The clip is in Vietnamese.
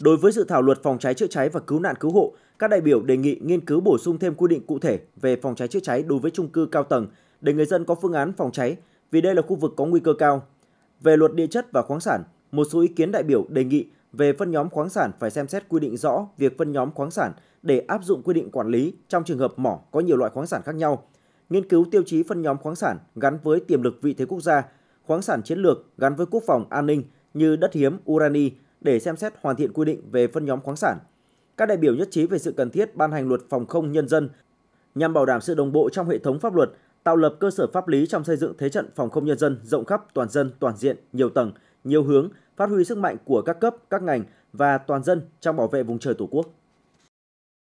Đối với dự thảo luật phòng cháy chữa cháy và cứu nạn cứu hộ, các đại biểu đề nghị nghiên cứu bổ sung thêm quy định cụ thể về phòng cháy chữa cháy đối với chung cư cao tầng để người dân có phương án phòng cháy vì đây là khu vực có nguy cơ cao. Về luật địa chất và khoáng sản, một số ý kiến đại biểu đề nghị về phân nhóm khoáng sản phải xem xét quy định rõ việc phân nhóm khoáng sản để áp dụng quy định quản lý trong trường hợp mỏ có nhiều loại khoáng sản khác nhau. Nghiên cứu tiêu chí phân nhóm khoáng sản gắn với tiềm lực vị thế quốc gia, khoáng sản chiến lược gắn với quốc phòng an ninh như đất hiếm, urani, để xem xét hoàn thiện quy định về phân nhóm khoáng sản. Các đại biểu nhất trí về sự cần thiết ban hành luật phòng không nhân dân nhằm bảo đảm sự đồng bộ trong hệ thống pháp luật, tạo lập cơ sở pháp lý trong xây dựng thế trận phòng không nhân dân rộng khắp toàn dân, toàn diện, nhiều tầng, nhiều hướng, phát huy sức mạnh của các cấp, các ngành và toàn dân trong bảo vệ vùng trời Tổ quốc.